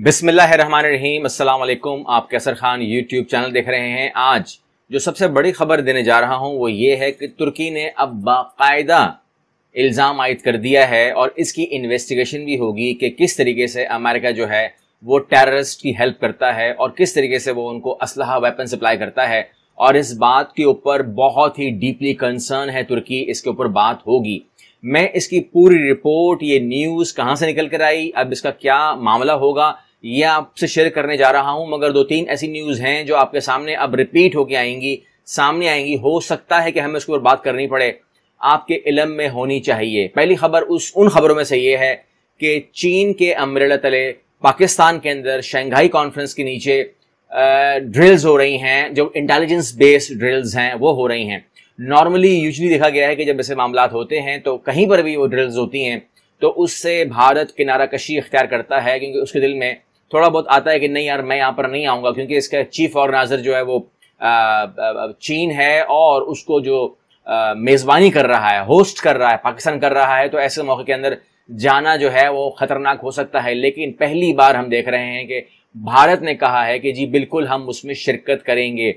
बिसमीम अल्लाम आप कैसर खान यूट्यूब चैनल देख रहे हैं आज जो सबसे बड़ी खबर देने जा रहा हूं वो ये है कि तुर्की ने अब बाकायदा इल्ज़ाम आयद कर दिया है और इसकी इन्वेस्टिगेशन भी होगी कि किस तरीके से अमेरिका जो है वो टेररिस्ट की हेल्प करता है और किस तरीके से वो उनको असलहा वेपन सप्लाई करता है और इस बात के ऊपर बहुत ही डीपली कंसर्न है तुर्की इसके ऊपर बात होगी मैं इसकी पूरी रिपोर्ट ये न्यूज़ कहाँ से निकल कर आई अब इसका क्या मामला होगा ये आपसे शेयर करने जा रहा हूं मगर दो तीन ऐसी न्यूज़ हैं जो आपके सामने अब रिपीट होके आएंगी सामने आएंगी हो सकता है कि हमें उसके ऊपर बात करनी पड़े आपके इलम में होनी चाहिए पहली खबर उस उन खबरों में से ये है कि चीन के अमरेला तले पाकिस्तान के अंदर शंघाई कॉन्फ्रेंस के नीचे ड्रिल्स हो रही हैं जो इंटेलिजेंस बेस्ड ड्रिल्स हैं वो हो रही हैं नॉर्मली यूजली देखा गया है कि जब ऐसे मामला होते हैं तो कहीं पर भी वो ड्रिल्स होती हैं तो उससे भारत किनारा कशी अख्तियार करता है क्योंकि उसके दिल में थोड़ा बहुत आता है कि नहीं यार मैं यहाँ पर नहीं आऊँगा क्योंकि इसका चीफ ऑर्गनाइजर जो है वो चीन है और उसको जो मेज़बानी कर रहा है होस्ट कर रहा है पाकिस्तान कर रहा है तो ऐसे मौके के अंदर जाना जो है वो ख़तरनाक हो सकता है लेकिन पहली बार हम देख रहे हैं कि भारत ने कहा है कि जी बिल्कुल हम उसमें शिरकत करेंगे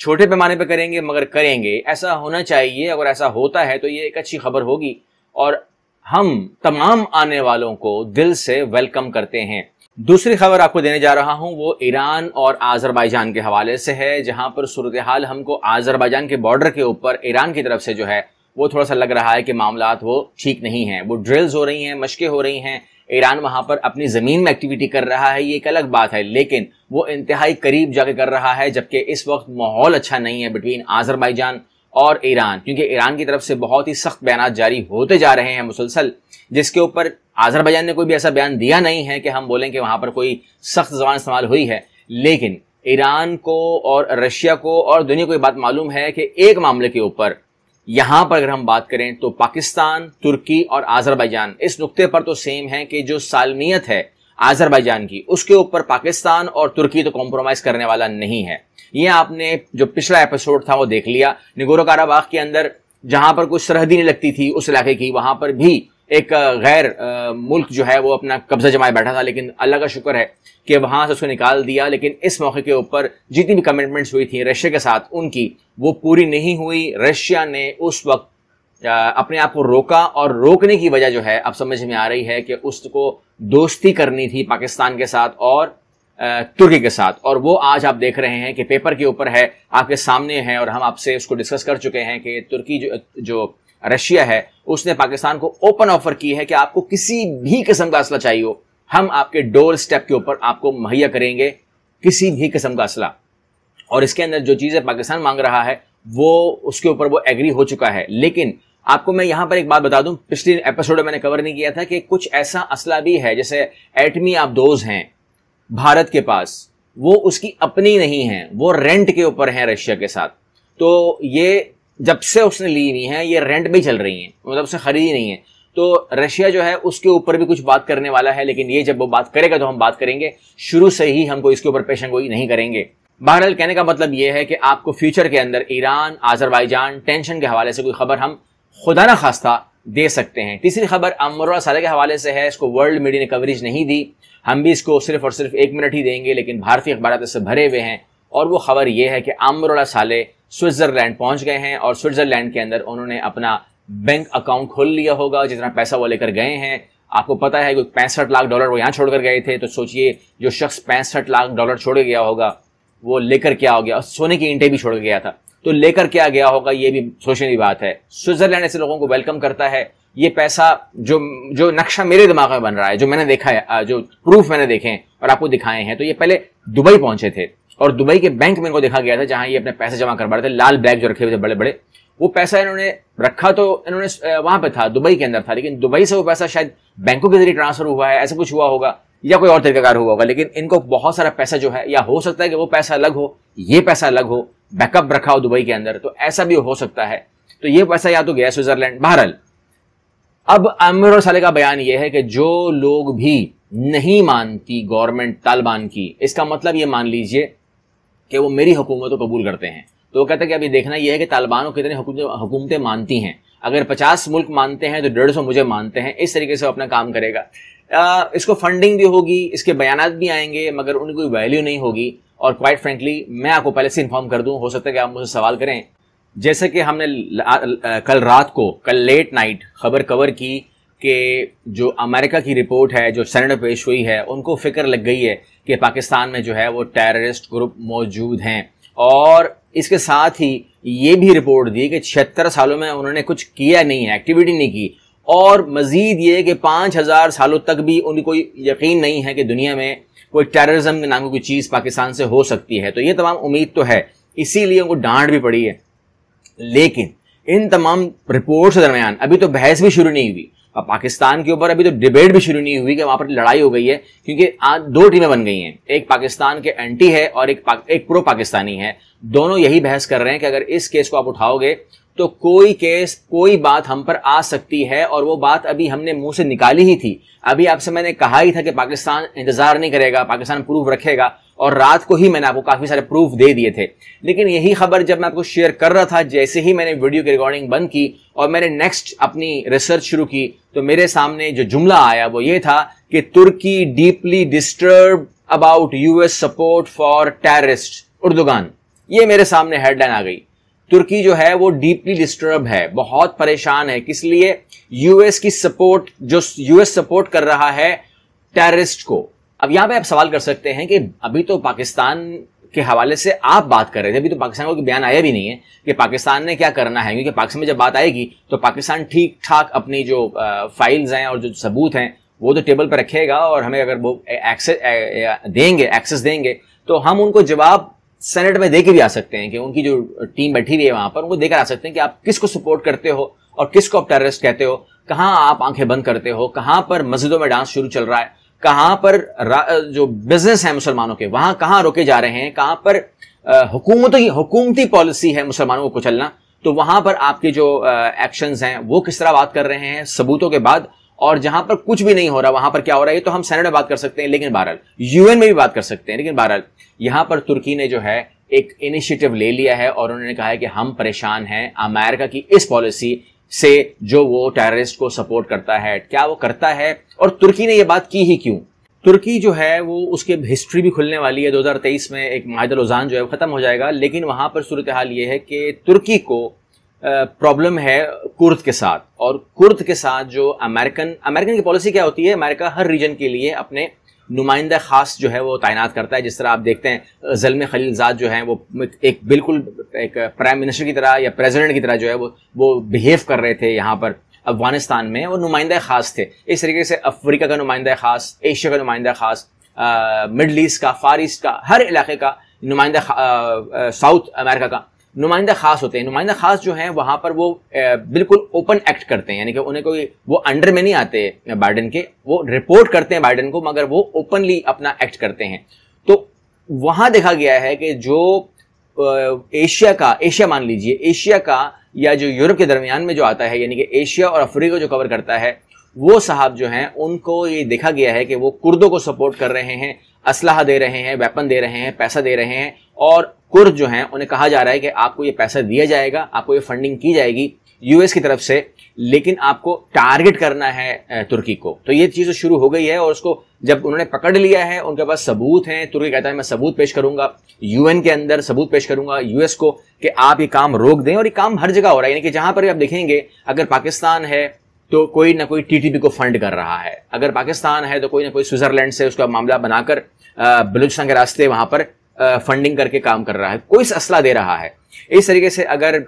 छोटे पैमाने पर करेंगे मगर करेंगे ऐसा होना चाहिए अगर ऐसा होता है तो ये एक अच्छी खबर होगी और हम तमाम आने वालों को दिल से वेलकम करते हैं दूसरी खबर आपको देने जा रहा हूं वो ईरान और आजरबाईजान के हवाले से है जहां पर सूरत हाल हमको आजरबाईजान के बॉर्डर के ऊपर ईरान की तरफ से जो है वो थोड़ा सा लग रहा है कि मामला वो ठीक नहीं है वो ड्रिल्स हो रही हैं मशकें हो रही हैं ईरान वहां पर अपनी जमीन में एक्टिविटी कर रहा है ये एक अलग बात है लेकिन वो इंतहाई करीब जाके कर रहा है जबकि इस वक्त माहौल अच्छा नहीं है बिटवीन आजरबाईजान और ईरान क्योंकि ईरान की तरफ से बहुत ही सख्त बयान जारी होते जा रहे हैं मुसलसल जिसके ऊपर आजरबाईजान ने कोई भी ऐसा बयान दिया नहीं है कि हम बोलें कि वहां पर कोई सख्त जबान इस्तेमाल हुई है लेकिन ईरान को और रशिया को और दुनिया को ये बात मालूम है कि एक मामले के ऊपर यहां पर अगर हम बात करें तो पाकिस्तान तुर्की और आजरबाइजान इस नुक्ते पर तो सेम है कि जो सालमियत है आजरबाइजान की उसके ऊपर पाकिस्तान और तुर्की तो कॉम्प्रोमाइज़ करने वाला नहीं है ये आपने जो पिछला एपिसोड था वो देख लिया निगोरो काराबाग के अंदर जहां पर कुछ सरहदी नहीं लगती थी उस इलाके की वहां पर भी एक गैर मुल्क जो है वो अपना कब्जा जमाए बैठा था लेकिन अल्लाह का शुक्र है कि वहां से उसको निकाल दिया लेकिन इस मौके के ऊपर जितनी भी कमिटमेंट्स हुई थी रशिया के साथ उनकी वो पूरी नहीं हुई रशिया ने उस वक्त अपने आप को रोका और रोकने की वजह जो है अब समझ में आ रही है कि उसको दोस्ती करनी थी पाकिस्तान के साथ और तुर्की के साथ और वो आज आप देख रहे हैं कि पेपर के ऊपर है आपके सामने है और हम आपसे उसको डिस्कस कर चुके हैं कि तुर्की जो जो रशिया है उसने पाकिस्तान को ओपन ऑफर की है कि आपको किसी भी किस्म का असला चाहिए हो हम आपके डोर स्टेप के ऊपर आपको मुहैया करेंगे किसी भी किस्म का असला और इसके अंदर जो चीज़ें पाकिस्तान मांग रहा है वो उसके ऊपर वो एग्री हो चुका है लेकिन आपको मैं यहां पर एक बात बता दूं पिछले एपिसोड में मैंने कवर नहीं किया था कि कुछ ऐसा असला भी है जैसे एटमी आप दोज हैं भारत के पास वो उसकी अपनी नहीं है वो रेंट के ऊपर है रशिया के साथ तो ये जब से उसने ली हुई है ये रेंट में चल रही है मतलब उसने खरीदी नहीं है तो रशिया जो है उसके ऊपर भी कुछ बात करने वाला है लेकिन ये जब वो बात करेगा तो हम बात करेंगे शुरू से ही हमको इसके ऊपर पेशन गोई नहीं करेंगे बहरहाल कहने का मतलब ये है कि आपको फ्यूचर के अंदर ईरान आजरबाईजान टेंशन के हवाले से कोई खबर हम खुदा ना खास्ता दे सकते हैं तीसरी खबर अमरुल्ला साले के हवाले से है इसको वर्ल्ड मीडिया ने कवरेज नहीं दी हम भी इसको सिर्फ और सिर्फ एक मिनट ही देंगे लेकिन भारतीय अखबार इससे भरे हुए हैं और वो ख़बर ये है कि आमरोला साले स्विट्ज़रलैंड पहुंच गए हैं और स्विट्ज़रलैंड के अंदर उन्होंने अपना बैंक अकाउंट खोल लिया होगा जितना पैसा वो लेकर गए हैं आपको पता है कि पैंसठ लाख डॉलर वो यहाँ छोड़कर गए थे तो सोचिए जो शख्स पैंसठ लाख डॉलर छोड़ गया होगा वो लेकर क्या हो गया और सोने की ईंटें भी छोड़ गया था तो लेकर क्या गया होगा ये भी सोचने की बात है स्विट्जरलैंड ऐसे लोगों को वेलकम करता है ये पैसा जो जो नक्शा मेरे दिमाग में बन रहा है जो मैंने देखा है जो प्रूफ मैंने देखे हैं और आपको दिखाए हैं तो ये पहले दुबई पहुंचे थे और दुबई के बैंक में इनको देखा गया था जहां ये अपने पैसे जमा करवा रहे थे लाल बैग जो रखे हुए थे बड़े बड़े वो पैसा इन्होंने रखा तो इन्होंने वहां पे था दुबई के अंदर था लेकिन दुबई से वो पैसा शायद बैंकों के जरिए ट्रांसफर हुआ है ऐसा कुछ हुआ होगा या कोई और तरीकाकार हुआ होगा लेकिन इनको बहुत सारा पैसा जो है या हो सकता है कि वो पैसा अलग हो ये पैसा अलग हो बैकअप रखा हो दुबई के अंदर तो ऐसा भी हो सकता है तो ये पैसा या तो गया स्विट्जरलैंड बहरहाल अब अमर और साले का बयान यह है कि जो लोग भी नहीं मानती गवर्नमेंट तालिबान की इसका मतलब ये मान लीजिए कि वो मेरी हुकूमत को कबूल करते हैं तो वो कहते हैं कि अभी देखना यह है कि तालिबान को कितने हुकूमतें मानती हैं अगर पचास मुल्क मानते हैं तो डेढ़ सौ मुझे मानते हैं इस तरीके से वो अपना काम करेगा आ, इसको फंडिंग भी होगी इसके बयान भी आएंगे मगर उनकी कोई वैल्यू नहीं होगी और क्वाइट फ्रेंकली मैं आपको पहले से इन्फॉर्म कर दूं हो सकता है कि आप मुझे सवाल करें जैसे कि हमने कल रात को कल लेट नाइट खबर कवर की कि जो अमेरिका की रिपोर्ट है जो सेनेट पेश हुई है उनको फिक्र लग गई है कि पाकिस्तान में जो है वो टेररिस्ट ग्रुप मौजूद हैं और इसके साथ ही ये भी रिपोर्ट दी कि छिहत्तर सालों में उन्होंने कुछ किया नहीं है एक्टिविटी नहीं की और मजीद ये कि पाँच हज़ार सालों तक भी उनकी कोई यकीन नहीं है कि दुनिया में कोई टेररिज्म के नाम की कोई चीज़ पाकिस्तान से हो सकती है तो ये तमाम उम्मीद तो है इसीलिए उनको डांट भी पड़ी है लेकिन इन तमाम रिपोर्ट्स के दरमियान अभी तो बहस भी शुरू नहीं हुई अब पाकिस्तान के ऊपर अभी तो डिबेट भी शुरू नहीं हुई कि वहां पर लड़ाई हो गई है क्योंकि आज दो टीमें बन गई हैं एक पाकिस्तान के एंटी है और एक पाक, एक प्रो पाकिस्तानी है दोनों यही बहस कर रहे हैं कि अगर इस केस को आप उठाओगे तो कोई केस कोई बात हम पर आ सकती है और वो बात अभी हमने मुंह से निकाली ही थी अभी आपसे मैंने कहा ही था कि पाकिस्तान इंतजार नहीं करेगा पाकिस्तान प्रूफ रखेगा और रात को ही मैंने आपको काफी सारे प्रूफ दे दिए थे लेकिन यही खबर जब मैं आपको शेयर कर रहा था जैसे ही मैंने वीडियो की रिकॉर्डिंग बंद की और मैंने नेक्स्ट अपनी रिसर्च शुरू की तो मेरे सामने जो जुमला आया वो ये था कि तुर्की deeply disturb about US support for terrorist Erdogan ये मेरे सामने हेडलाइन आ गई तुर्की जो है वो डीपली डिस्टर्ब है बहुत परेशान है किस लिए यूएस की सपोर्ट जो यूएस सपोर्ट कर रहा है टेररिस्ट को अब यहां पे आप सवाल कर सकते हैं कि अभी तो पाकिस्तान के हवाले से आप बात कर रहे थे अभी तो पाकिस्तान को बयान आया भी नहीं है कि पाकिस्तान ने क्या करना है क्योंकि पाकिस्तान में जब बात आएगी तो पाकिस्तान ठीक ठाक अपनी जो फाइल्स हैं और जो सबूत हैं वो तो टेबल पर रखेगा और हमें अगर वो एक्सेस देंगे एक्सेस देंगे तो हम उनको जवाब सेनेट में दे के भी आ सकते हैं कि उनकी जो टीम बैठी हुई है वहां पर उनको देकर आ सकते हैं कि आप किसको सपोर्ट करते हो और किसको आप टेररिस्ट कहते हो कहाँ आप आंखें बंद करते हो कहाँ पर मस्जिदों में डांस शुरू चल रहा है कहां पर जो बिजनेस है मुसलमानों के वहां कहां रोके जा रहे हैं कहां पर हुकूमती हुकूमती पॉलिसी है मुसलमानों को कुचलना तो वहां पर आपके जो एक्शन हैं वो किस तरह बात कर रहे हैं सबूतों के बाद और जहां पर कुछ भी नहीं हो रहा वहां पर क्या हो रहा है तो हम सैनड में बात कर सकते हैं लेकिन बहरहाल यूएन में भी बात कर सकते हैं लेकिन बहरहाल यहां पर तुर्की ने जो है एक इनिशिएटिव ले लिया है और उन्होंने कहा है कि हम परेशान हैं अमेरिका की इस पॉलिसी से जो वो टेररिस्ट को सपोर्ट करता है क्या वो करता है और तुर्की ने ये बात की ही क्यों तुर्की जो है वो उसके हिस्ट्री भी खुलने वाली है 2023 में एक माहिदल रुझान जो है ख़त्म हो जाएगा लेकिन वहाँ पर सूरत हाल ये है कि तुर्की को प्रॉब्लम है कुर्द के साथ और कुर्द के साथ जो अमेरिकन अमेरिकन की पॉलिसी क्या होती है अमेरिका हर रीजन के लिए अपने नुमाइंदा खास जो है वो तैनात करता है जिस तरह आप देखते हैं जलम खलीलजाद जो है वो एक बिल्कुल एक प्राइम मिनिस्टर की तरह या प्रेसिडेंट की तरह जो है वो वो बिहेव कर रहे थे यहाँ पर अफगानिस्तान में वो नुमाइंदे खास थे इस तरीके से अफ्रीका का नुमाइंद खास एशिया का नुमाइंदा खास मिडल ईस्ट का फार ईस्ट का हर इलाके का नुमाइंदा साउथ अमेरिका का नुमाइंदा खास होते हैं नुमाइंदा खास जो हैं वहां पर वो बिल्कुल ओपन एक्ट करते हैं यानी कि उन्हें कोई वो अंडर में नहीं आते बाइडन के वो रिपोर्ट करते हैं बाइडन को मगर वो ओपनली अपना एक्ट करते हैं तो वहां देखा गया है कि जो एशिया का एशिया मान लीजिए एशिया का या जो यूरोप के दरमियान में जो आता है यानी कि एशिया और अफ्रीका जो कवर करता है वो साहब जो हैं उनको ये देखा गया है कि वो कुर्दों को सपोर्ट कर रहे हैं असलाह दे रहे हैं वेपन दे रहे हैं पैसा दे रहे हैं और कुर्द जो हैं उन्हें कहा जा रहा है कि आपको ये पैसा दिया जाएगा आपको ये फंडिंग की जाएगी यूएस की तरफ से लेकिन आपको टारगेट करना है तुर्की को तो ये चीज़ तो शुरू हो गई है और उसको जब उन्होंने पकड़ लिया है उनके पास सबूत हैं तुर्की कहता है मैं सबूत पेश करूंगा यूएन के अंदर सबूत पेश करूंगा यूएस को कि आप ये काम रोक दें और ये काम हर जगह हो रहा है यानी कि जहां पर भी आप देखेंगे अगर पाकिस्तान है तो कोई ना कोई टीटीपी को फंड कर रहा है अगर पाकिस्तान है तो कोई ना कोई स्विट्जरलैंड से उसका मामला बनाकर बलूचिस्तान के रास्ते वहां पर फंडिंग करके काम कर रहा है कोई असला दे रहा है इस तरीके से अगर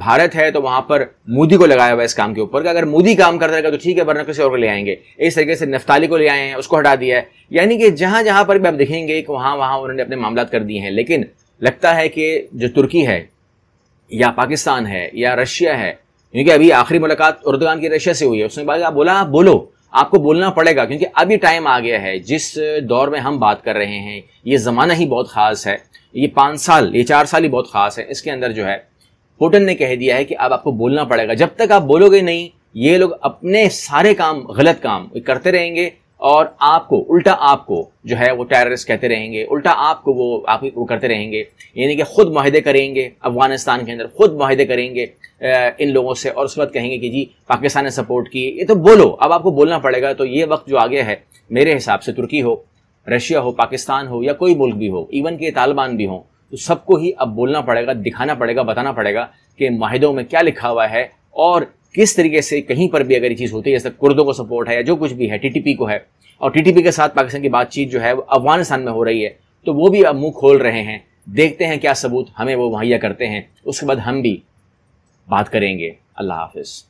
भारत है तो वहां पर मोदी को लगाया हुआ है इस काम के ऊपर अगर मोदी काम कर रहेगा तो ठीक है वरना किसी और को ले आएंगे इस तरीके से नफ्ताली को ले आए हैं उसको हटा दिया है यानी कि जहां जहां पर भी आप देखेंगे कि वहां वहां उन्होंने अपने मामला कर दिए हैं लेकिन लगता है कि जो तुर्की है या पाकिस्तान है या रशिया है क्योंकि अभी आखिरी मुलाकात उर्दगान की रशिया से हुई है उसने बोला आप बोला आप बोलो आपको बोलना पड़ेगा क्योंकि अभी टाइम आ गया है जिस दौर में हम बात कर रहे हैं ये ज़माना ही बहुत ख़ास है ये पाँच साल ये चार साल ही बहुत ख़ास है इसके अंदर जो है पुटन ने कह दिया है कि अब आपको बोलना पड़ेगा जब तक आप बोलोगे नहीं ये लोग अपने सारे काम गलत काम करते रहेंगे और आपको उल्टा आपको जो है वो टेररिस्ट कहते रहेंगे उल्टा आपको वो आप वो करते रहेंगे यानी कि खुद माहे करेंगे अफगानिस्तान के अंदर खुद माहे करेंगे इन लोगों से और उसके बाद कहेंगे कि जी पाकिस्तान ने सपोर्ट की ये तो बोलो अब आपको बोलना पड़ेगा तो ये वक्त जो आगे है मेरे हिसाब से तुर्की हो रशिया हो पाकिस्तान हो या कोई मुल्क भी हो इवन के तालिबान भी हो तो सबको ही अब बोलना पड़ेगा दिखाना पड़ेगा बताना पड़ेगा कि माहिदों में क्या लिखा हुआ है और किस तरीके से कहीं पर भी अगर ये चीज़ होती है जैसे कुर्दों को सपोर्ट है या जो कुछ भी है टीटीपी को है और टीटीपी के साथ पाकिस्तान की बातचीत जो है वो अफगानिस्तान में हो रही है तो वो भी अब मुंह खोल रहे हैं देखते हैं क्या सबूत हमें वो मुहैया करते हैं उसके बाद हम भी बात करेंगे अल्लाह हाफिज़